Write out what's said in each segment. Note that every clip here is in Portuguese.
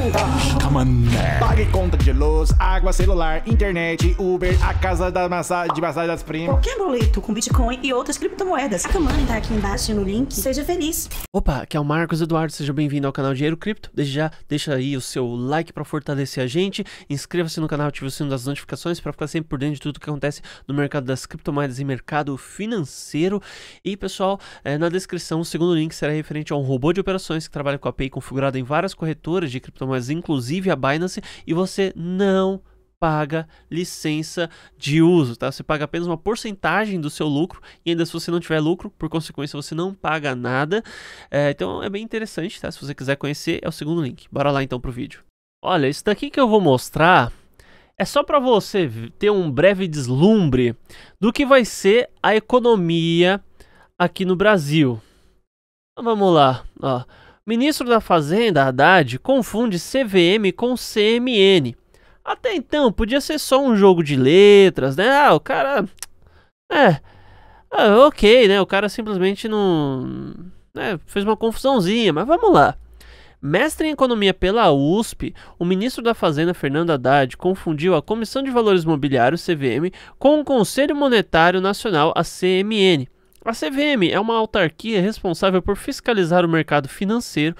80. Come on, Pague conta de luz, água, celular, internet, Uber, a casa da massagem, de massagem das primas. Qualquer boleto com Bitcoin e outras criptomoedas. A Kamani tá aqui embaixo no link. Seja feliz. Opa, aqui é o Marcos Eduardo. Seja bem-vindo ao canal Dinheiro Cripto. Desde já, deixa aí o seu like para fortalecer a gente. Inscreva-se no canal, ative o sino das notificações para ficar sempre por dentro de tudo que acontece no mercado das criptomoedas e mercado financeiro. E, pessoal, eh, na descrição, o segundo link será referente a um robô de operações que trabalha com a API configurada em várias corretoras de criptomoedas plataformas, inclusive a Binance, e você não paga licença de uso, tá? Você paga apenas uma porcentagem do seu lucro e ainda se você não tiver lucro, por consequência você não paga nada. É, então é bem interessante, tá? Se você quiser conhecer, é o segundo link. Bora lá então pro vídeo. Olha, isso daqui que eu vou mostrar é só para você ter um breve deslumbre do que vai ser a economia aqui no Brasil. Então, vamos lá, ó. Ministro da Fazenda Haddad confunde CVM com CMN. Até então, podia ser só um jogo de letras, né? Ah, o cara. É. Ah, ok, né? O cara simplesmente não. É, fez uma confusãozinha, mas vamos lá. Mestre em Economia pela USP, o ministro da Fazenda, Fernando Haddad, confundiu a Comissão de Valores Mobiliários, CVM, com o Conselho Monetário Nacional, a CMN. A CVM é uma autarquia responsável por fiscalizar o mercado financeiro,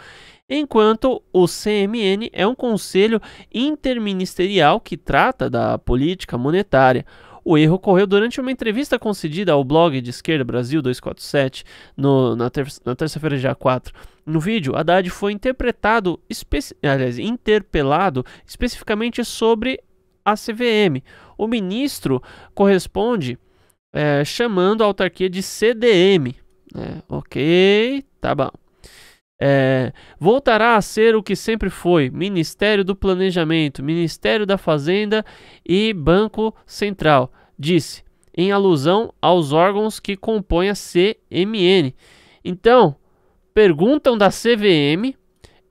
enquanto o CMN é um conselho interministerial que trata da política monetária. O erro ocorreu durante uma entrevista concedida ao blog de esquerda Brasil 247 no, na, ter na terça-feira, dia 4. No vídeo, Haddad foi interpretado, aliás, interpelado especificamente sobre a CVM. O ministro corresponde é, chamando a autarquia de CDM. É, ok, tá bom. É, voltará a ser o que sempre foi: Ministério do Planejamento, Ministério da Fazenda e Banco Central, disse, em alusão aos órgãos que compõem a CMN. Então, perguntam da CVM,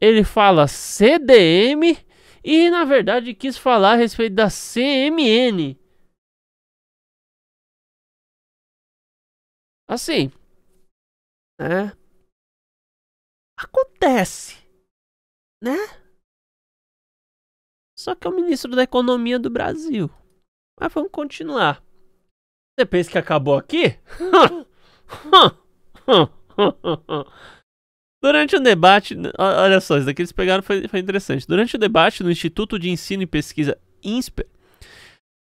ele fala CDM e, na verdade, quis falar a respeito da CMN. Assim, né? Acontece, né? Só que é o ministro da Economia do Brasil. Mas vamos continuar. Você pensa que acabou aqui? Durante o debate, olha só, isso daqui eles pegaram foi, foi interessante. Durante o debate no Instituto de Ensino e Pesquisa INSPER,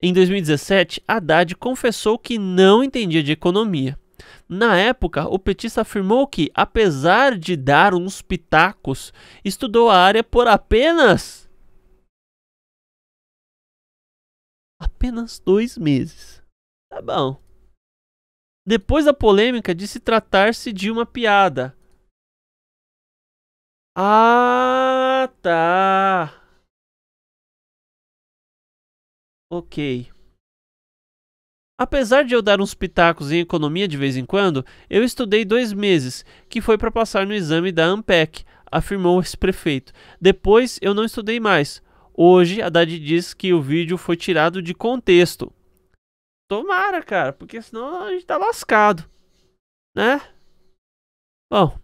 em 2017, Haddad confessou que não entendia de economia na época, o petista afirmou que, apesar de dar uns pitacos, estudou a área por apenas. apenas dois meses. Tá bom. Depois da polêmica de se tratar-se de uma piada. Ah, tá. Ok. Apesar de eu dar uns pitacos em economia de vez em quando, eu estudei dois meses, que foi para passar no exame da ANPEC, afirmou esse prefeito. Depois eu não estudei mais. Hoje, Haddad diz que o vídeo foi tirado de contexto. Tomara, cara, porque senão a gente tá lascado. Né? Bom,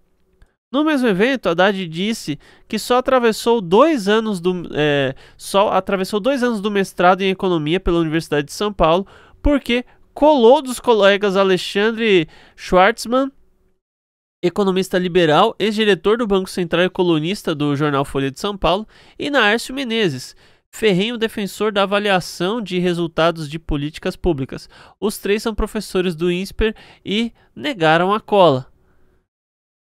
no mesmo evento, Haddad disse que só atravessou dois anos do, é, só atravessou dois anos do mestrado em economia pela Universidade de São Paulo porque colou dos colegas Alexandre Schwartzman, economista liberal, ex-diretor do Banco Central e colunista do jornal Folha de São Paulo, e Naércio Menezes, ferrenho defensor da avaliação de resultados de políticas públicas. Os três são professores do INSPER e negaram a cola.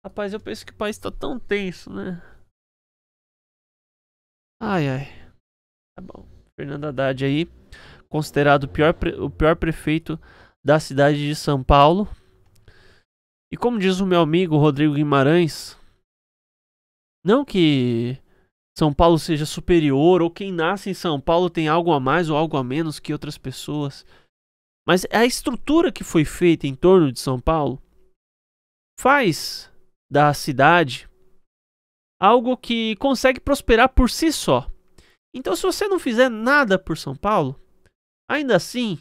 Rapaz, eu penso que o país está tão tenso, né? Ai, ai. Tá bom. Fernando Haddad aí considerado o pior, o pior prefeito da cidade de São Paulo. E como diz o meu amigo Rodrigo Guimarães, não que São Paulo seja superior ou quem nasce em São Paulo tem algo a mais ou algo a menos que outras pessoas, mas a estrutura que foi feita em torno de São Paulo faz da cidade algo que consegue prosperar por si só. Então, se você não fizer nada por São Paulo, Ainda assim,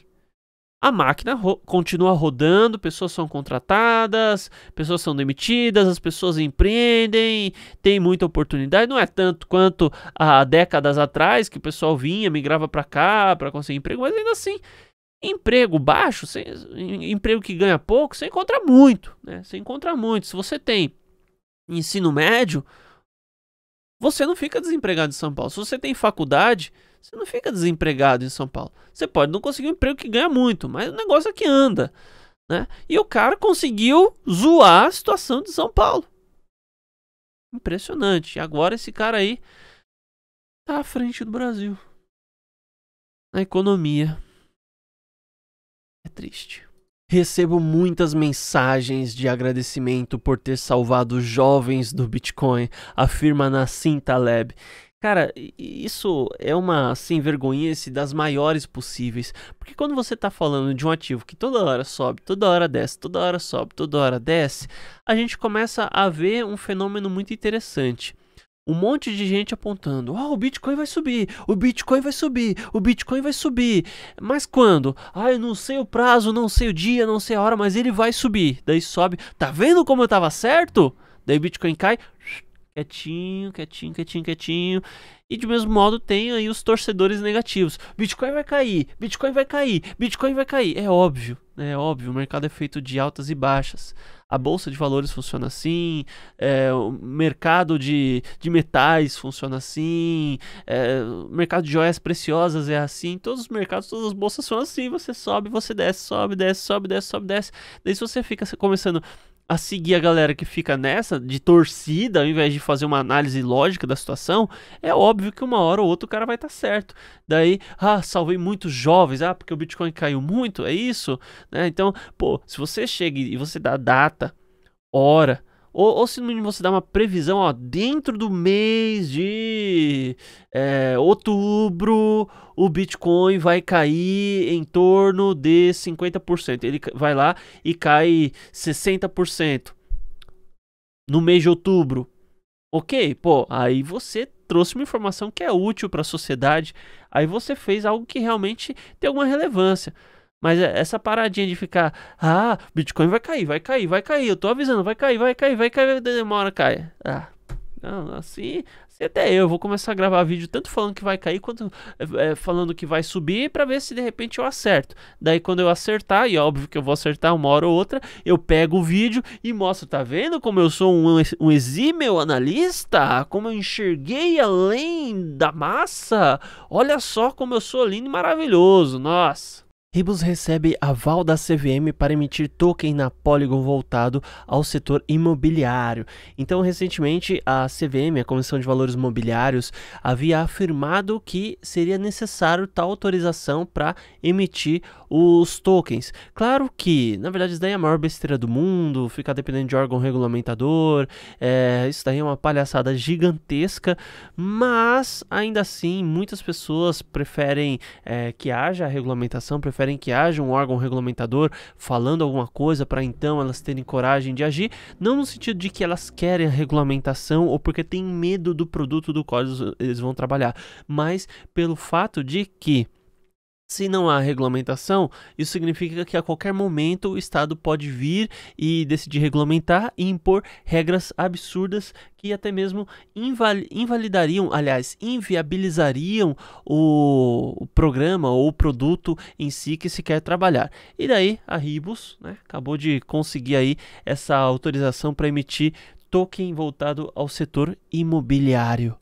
a máquina ro continua rodando, pessoas são contratadas, pessoas são demitidas, as pessoas empreendem, tem muita oportunidade. Não é tanto quanto há décadas atrás que o pessoal vinha, migrava para cá para conseguir emprego, mas ainda assim, emprego baixo, sem, emprego que ganha pouco, você encontra muito, né? Você encontra muito. Se você tem ensino médio, você não fica desempregado em São Paulo. Se você tem faculdade, você não fica desempregado em São Paulo. Você pode não conseguir um emprego que ganha muito, mas o negócio é que anda. Né? E o cara conseguiu zoar a situação de São Paulo. Impressionante. E agora esse cara aí tá à frente do Brasil. Na economia. É triste. Recebo muitas mensagens de agradecimento por ter salvado jovens do Bitcoin, afirma Nassim Taleb. Cara, isso é uma sem assim, vergonha das maiores possíveis. Porque quando você está falando de um ativo que toda hora sobe, toda hora desce, toda hora sobe, toda hora desce, a gente começa a ver um fenômeno muito interessante um monte de gente apontando: ah, oh, o Bitcoin vai subir, o Bitcoin vai subir, o Bitcoin vai subir. Mas quando? Ah, eu não sei o prazo, não sei o dia, não sei a hora, mas ele vai subir. Daí sobe. Tá vendo como eu tava certo? Daí o Bitcoin cai, Quietinho, quietinho, quietinho, quietinho. E de mesmo modo tem aí os torcedores negativos. Bitcoin vai cair, Bitcoin vai cair, Bitcoin vai cair. É óbvio, né? é óbvio, o mercado é feito de altas e baixas. A bolsa de valores funciona assim, é, o mercado de, de metais funciona assim, é, o mercado de joias preciosas é assim, todos os mercados, todas as bolsas são assim, você sobe, você desce, sobe, desce, sobe, desce, sobe, desce. Daí se você fica começando a seguir a galera que fica nessa de torcida, ao invés de fazer uma análise lógica da situação, é óbvio que uma hora ou outra o cara vai estar tá certo. Daí, ah, salvei muitos jovens, ah, porque o Bitcoin caiu muito, é isso, né? Então, pô, se você chega e você dá data, hora, ou, ou se no mínimo você dá uma previsão, ó, dentro do mês de é, outubro, o Bitcoin vai cair em torno de 50%. Ele vai lá e cai 60% no mês de outubro. Ok, pô, aí você trouxe uma informação que é útil para a sociedade, aí você fez algo que realmente tem alguma relevância. Mas é, essa paradinha de ficar, ah, Bitcoin vai cair, vai cair, vai cair, eu tô avisando, vai cair, vai cair, vai cair, demora, cai. Ah, não, assim, assim até eu vou começar a gravar vídeo tanto falando que vai cair quanto é, é falando que vai subir para ver se de repente eu acerto. Daí quando eu acertar, e é óbvio que eu vou acertar uma hora ou outra, eu pego o vídeo e mostro, tá vendo como eu sou um, um exímio analista? Como eu enxerguei além da massa? Olha só como eu sou lindo e maravilhoso, nossa. Ribos recebe aval da CVM para emitir token na Polygon voltado ao setor imobiliário. Então, recentemente, a CVM, a Comissão de Valores Mobiliários, havia afirmado que seria necessário tal autorização para emitir os tokens. Claro que, na verdade, isso daí é a maior besteira do mundo, ficar dependendo de órgão regulamentador, é, isso daí é uma palhaçada gigantesca, mas ainda assim, muitas pessoas preferem é, que haja regulamentação, preferem querem que haja um órgão regulamentador falando alguma coisa para então elas terem coragem de agir, não no sentido de que elas querem a regulamentação ou porque têm medo do produto do qual eles vão trabalhar, mas pelo fato de que se não há regulamentação, isso significa que a qualquer momento o Estado pode vir e decidir regulamentar e impor regras absurdas que até mesmo inval invalidariam, aliás, inviabilizariam o, o programa ou o produto em si que se quer trabalhar. E daí a Ribus né, acabou de conseguir aí essa autorização para emitir token voltado ao setor imobiliário.